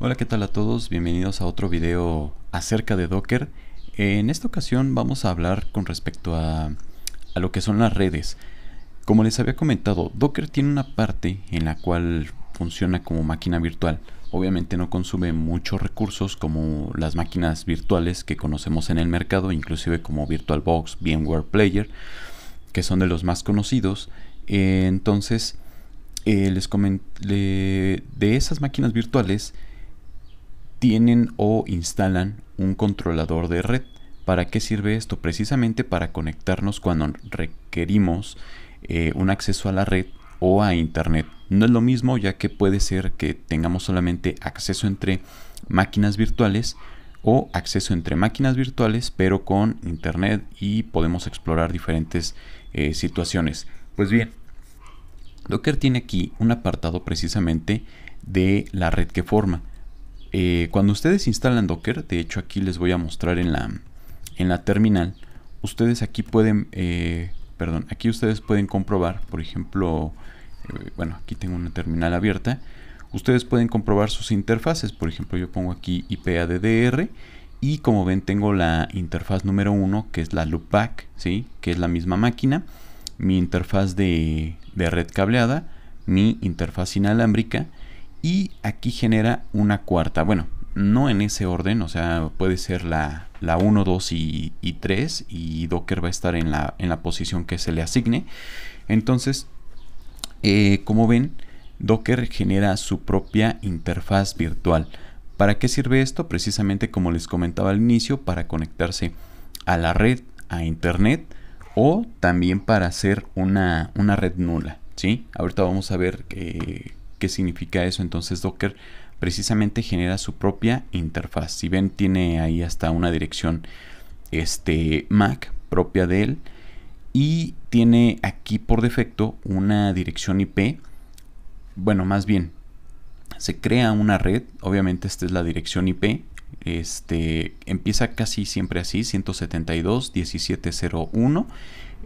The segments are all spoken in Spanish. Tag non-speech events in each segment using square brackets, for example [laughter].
Hola, ¿qué tal a todos? Bienvenidos a otro video acerca de Docker. En esta ocasión vamos a hablar con respecto a, lo que son las redes. Como les había comentado, Docker tiene una parte en la cual funciona como máquina virtual. Obviamente no consume muchos recursos como las máquinas virtuales que conocemos en el mercado, inclusive como VirtualBox, VMware Player, que son de los más conocidos. Eh, entonces, eh, les comento de esas máquinas virtuales tienen o instalan un controlador de red. ¿Para qué sirve esto? Precisamente para conectarnos cuando requerimos eh, un acceso a la red o a internet. No es lo mismo ya que puede ser que tengamos solamente acceso entre máquinas virtuales o acceso entre máquinas virtuales pero con internet y podemos explorar diferentes eh, situaciones. Pues bien, Docker tiene aquí un apartado precisamente de la red que forma. Eh, cuando ustedes instalan Docker, de hecho aquí les voy a mostrar en la, terminal, ustedes aquí pueden, eh, perdón, aquí ustedes pueden comprobar, por ejemplo, eh, bueno, aquí tengo una terminal abierta, ustedes pueden comprobar sus interfaces, por ejemplo, yo pongo aquí IPADDR y como ven tengo la interfaz número 1 que es la loopback, ¿sí? que es la misma máquina, mi interfaz de red cableada, mi interfaz inalámbrica, y aquí genera una cuarta. Bueno, no en ese orden, o sea, puede ser la, 1, 2 y, 3 y Docker va a estar en la, en la posición que se le asigne. Entonces, eh, como ven, Docker genera su propia interfaz virtual. ¿Para qué sirve esto? Precisamente como les comentaba al inicio, para conectarse a la red, a internet o también para hacer una, red nula. ¿sí? Ahorita vamos a ver eh, ¿Qué significa eso? Entonces Docker precisamente genera su propia interfaz. Si ven, tiene ahí hasta una dirección este, Mac propia de él. Y tiene aquí por defecto una dirección IP. Bueno, más bien, se crea una red. Obviamente esta es la dirección IP. Este, empieza casi siempre así, 172.17.01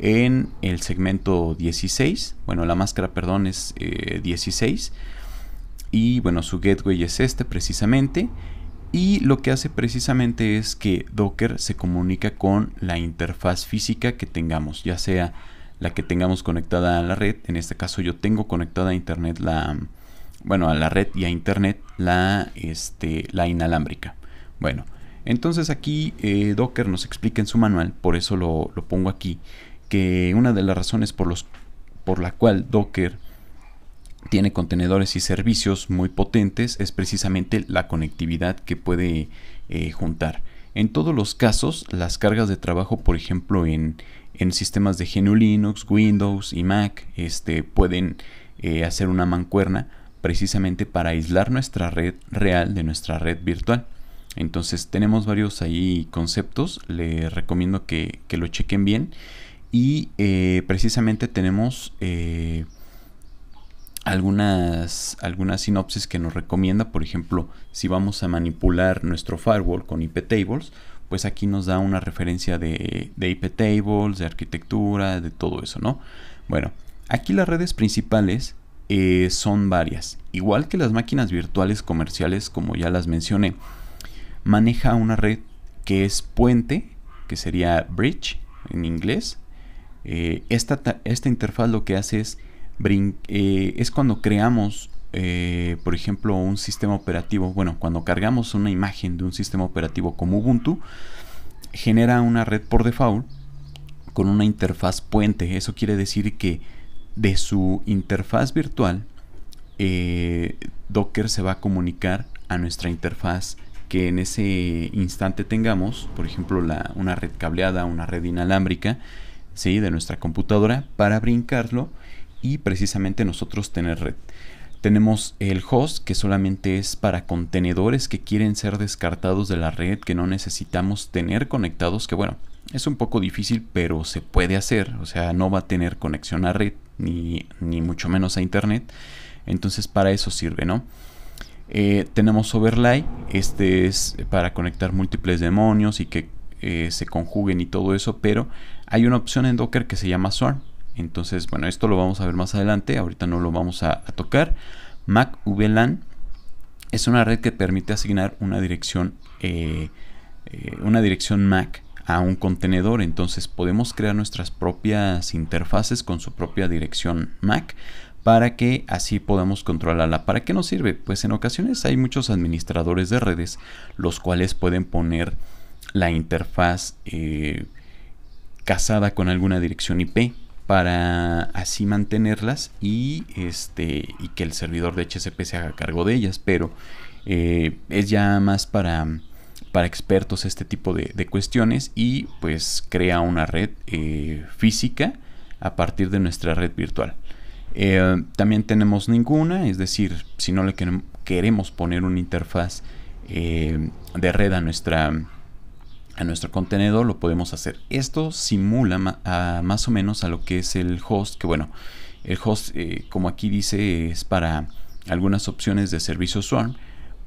en el segmento 16. Bueno, la máscara, perdón, es 16. Eh, y bueno, su gateway es este precisamente. Y lo que hace precisamente es que Docker se comunica con la interfaz física que tengamos, ya sea la que tengamos conectada a la red. En este caso yo tengo conectada a internet la, bueno, a la red y a internet la, este, la inalámbrica. Bueno, entonces aquí eh, Docker nos explica en su manual, por eso lo, lo pongo aquí, que una de las razones por, los, por la cual Docker tiene contenedores y servicios muy potentes es precisamente la conectividad que puede eh, juntar. En todos los casos, las cargas de trabajo, por ejemplo, en, sistemas de GNU Linux, Windows y Mac, este, pueden eh, hacer una mancuerna precisamente para aislar nuestra red real de nuestra red virtual. Entonces tenemos varios ahí conceptos, les recomiendo que, que lo chequen bien y eh, precisamente tenemos eh, algunas, algunas sinopsis que nos recomienda. Por ejemplo, si vamos a manipular nuestro firewall con iptables tables, pues aquí nos da una referencia de, de IP tables, de arquitectura, de todo eso, ¿no? Bueno, aquí las redes principales eh, son varias. Igual que las máquinas virtuales comerciales, como ya las mencioné, maneja una red que es puente, que sería bridge en inglés, eh, esta, interfaz lo que hace es, eh, es cuando creamos, eh, por ejemplo, un sistema operativo, bueno, cuando cargamos una imagen de un sistema operativo como Ubuntu, genera una red por default con una interfaz puente. Eso quiere decir que de su interfaz virtual, Docker se va a comunicar a nuestra interfaz que en ese instante tengamos, por ejemplo, una red cableada, una red inalámbrica, de nuestra computadora para brincarlo y precisamente nosotros tener red. Tenemos el host que solamente es para contenedores que quieren ser descartados de la red, que no necesitamos tener conectados, que bueno, es un poco difícil, pero se puede hacer, o sea, no va a tener conexión a red, ni, mucho menos a internet. Entonces para eso sirve, ¿no? Eh, tenemos overlay, este es para conectar múltiples demonios y que eh, se conjuguen y todo eso, pero hay una opción en Docker que se llama swarm. Entonces, bueno, esto lo vamos a ver más adelante, ahorita no lo vamos a, tocar. Mac VLAN es una red que permite asignar una dirección, eh, eh, una dirección Mac a un contenedor, entonces podemos crear nuestras propias interfaces con su propia dirección Mac para que así podamos controlarla. ¿Para qué nos sirve? Pues en ocasiones hay muchos administradores de redes los cuales pueden poner la interfaz eh, casada con alguna dirección IP para así mantenerlas y, este, y que el servidor de HCP se haga cargo de ellas, pero eh, es ya más para, para expertos este tipo de, cuestiones y pues crea una red eh, física a partir de nuestra red virtual. también tenemos ninguna, es decir, si no le queremos poner una interfaz de red a nuestra a nuestro contenedor lo podemos hacer. Esto simula más o menos a lo que es el host, que bueno, el host eh, como aquí dice es para algunas opciones de servicio Swarm,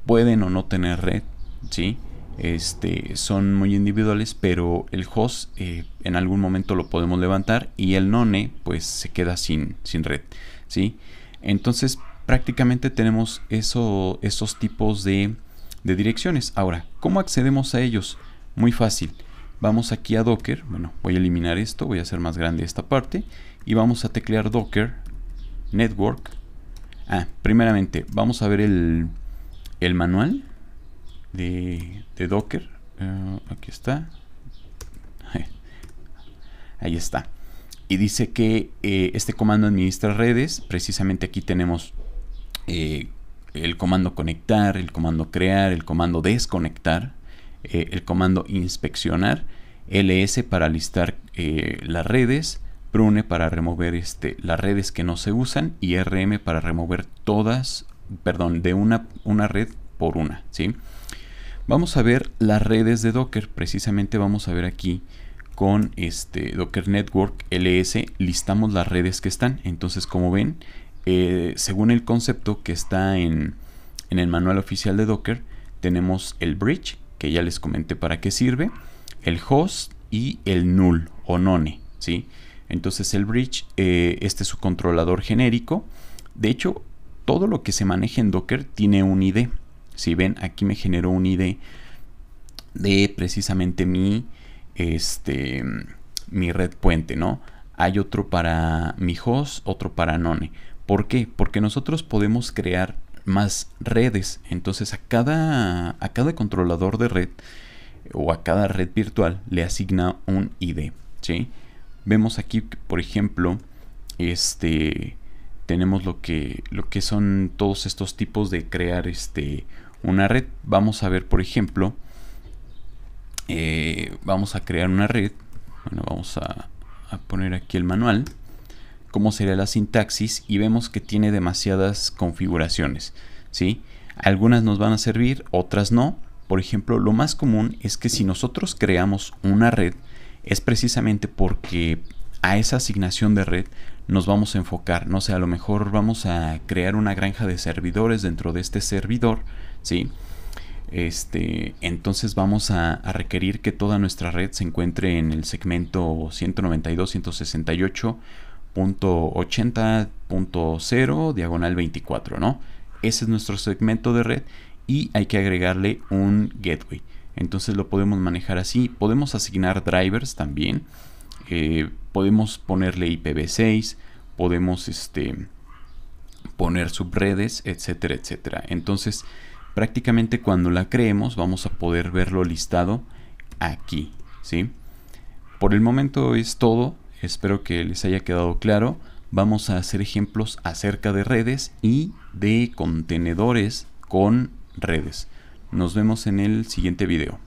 pueden o no tener red, ¿sí? Este, son muy individuales, pero el host eh, en algún momento lo podemos levantar y el none pues se queda sin, sin red, ¿sí? Entonces prácticamente tenemos esos tipos de, de direcciones. Ahora, ¿cómo accedemos a ellos? Muy fácil. Vamos aquí a Docker. Bueno, voy a eliminar esto, voy a hacer más grande esta parte. Y vamos a teclear Docker Network. Ah, primeramente, vamos a ver el, manual de, Docker. Eh, aquí está. [laughs] Ahí está. Y dice que eh, este comando administra redes. Precisamente aquí tenemos eh, el comando conectar, el comando crear, el comando desconectar. Eh, el comando inspeccionar, ls para listar eh, las redes, prune para remover este, las redes que no se usan y rm para remover todas, perdón, de una, una red por una. ¿sí? Vamos a ver las redes de Docker, precisamente vamos a ver aquí con este Docker Network ls listamos las redes que están. Entonces, como ven, eh, según el concepto que está en, en el manual oficial de Docker, tenemos el bridge, ya les comenté para qué sirve, el host y el null o none, ¿sí? Entonces el bridge, eh, este es su controlador genérico. De hecho, todo lo que se maneja en Docker tiene un ID. Si ven, aquí me generó un ID de precisamente mi, este, mi red puente, ¿no? Hay otro para mi host, otro para none. ¿Por qué? Porque nosotros podemos crear más redes. Entonces a cada, a cada controlador de red o a cada red virtual le asigna un ID. Vemos aquí, por ejemplo, este, tenemos lo que, lo que son todos estos tipos de crear este, una red. Vamos a ver, por ejemplo, eh, vamos a crear una red. Bueno, vamos a poner aquí el manual cómo sería la sintaxis y vemos que tiene demasiadas configuraciones. ¿sí? Algunas nos van a servir, otras no. Por ejemplo, lo más común es que si nosotros creamos una red, es precisamente porque a esa asignación de red nos vamos a enfocar. No sé, a lo mejor vamos a crear una granja de servidores dentro de este servidor, ¿sí? Este, entonces vamos a, a requerir que toda nuestra red se encuentre en el segmento 192, 168 .80.0 diagonal 24, ¿no? Ese es nuestro segmento de red y hay que agregarle un gateway. Entonces lo podemos manejar así. Podemos asignar drivers también. Eh, podemos ponerle IPv6. Podemos este, poner subredes, etcétera, etcétera. Entonces prácticamente cuando la creemos vamos a poder verlo listado aquí. ¿sí? Por el momento es todo. Espero que les haya quedado claro. Vamos a hacer ejemplos acerca de redes y de contenedores con redes. Nos vemos en el siguiente video.